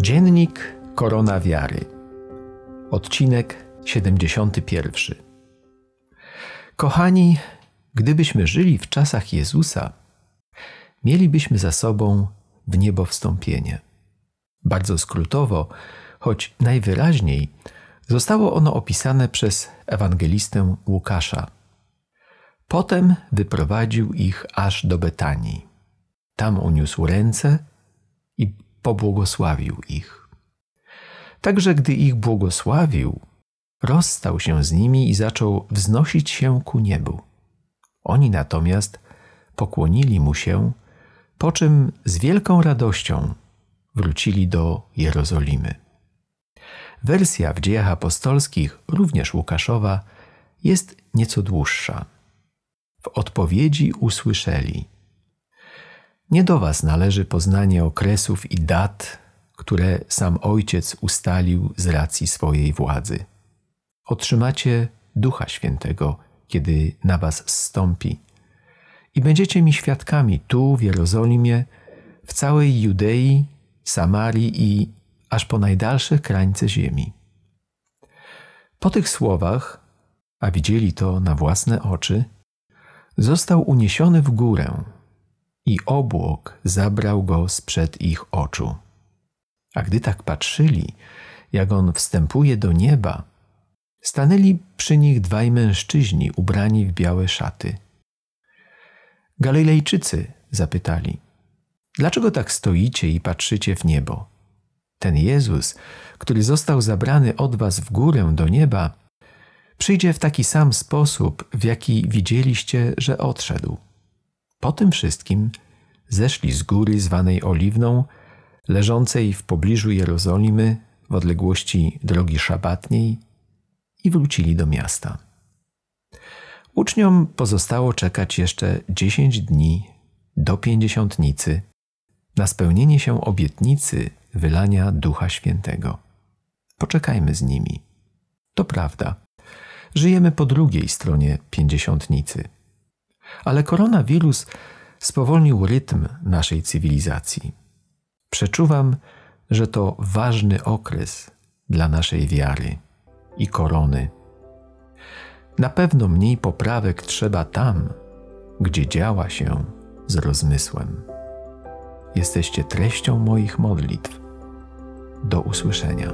Dziennik Korona Wiary. Odcinek 71. Kochani, gdybyśmy żyli w czasach Jezusa, mielibyśmy za sobą w niebo wstąpienie. Bardzo skrótowo, choć najwyraźniej, zostało ono opisane przez ewangelistę Łukasza. Potem wyprowadził ich aż do Betanii. Tam uniósł ręce i pobłogosławił ich. Także gdy ich błogosławił, rozstał się z nimi i zaczął wznosić się ku niebu. Oni natomiast pokłonili mu się, po czym z wielką radością wrócili do Jerozolimy. Wersja w dziejach apostolskich, również Łukaszowa, jest nieco dłuższa. W odpowiedzi usłyszeli – nie do Was należy poznanie okresów i dat, które sam Ojciec ustalił z racji swojej władzy. Otrzymacie Ducha Świętego, kiedy na Was zstąpi. I będziecie mi świadkami tu, w Jerozolimie, w całej Judei, Samarii i aż po najdalsze krańce ziemi. Po tych słowach, a widzieli to na własne oczy, został uniesiony w górę i obłok zabrał go sprzed ich oczu. A gdy tak patrzyli, jak on wstępuje do nieba, stanęli przy nich dwaj mężczyźni ubrani w białe szaty. Galilejczycy zapytali: Dlaczego tak stoicie i patrzycie w niebo? Ten Jezus, który został zabrany od was w górę do nieba, przyjdzie w taki sam sposób, w jaki widzieliście, że odszedł. Po tym wszystkim zeszli z góry zwanej Oliwną, leżącej w pobliżu Jerozolimy w odległości drogi szabatniej i wrócili do miasta. Uczniom pozostało czekać jeszcze dziesięć dni do pięćdziesiątnicy na spełnienie się obietnicy wylania Ducha Świętego. Poczekajmy z nimi. To prawda. Żyjemy po drugiej stronie pięćdziesiątnicy. Ale koronawirus spowolnił rytm naszej cywilizacji. Przeczuwam, że to ważny okres dla naszej wiary i korony. Na pewno mniej poprawek trzeba tam, gdzie działa się z rozmysłem. Jesteście treścią moich modlitw. Do usłyszenia.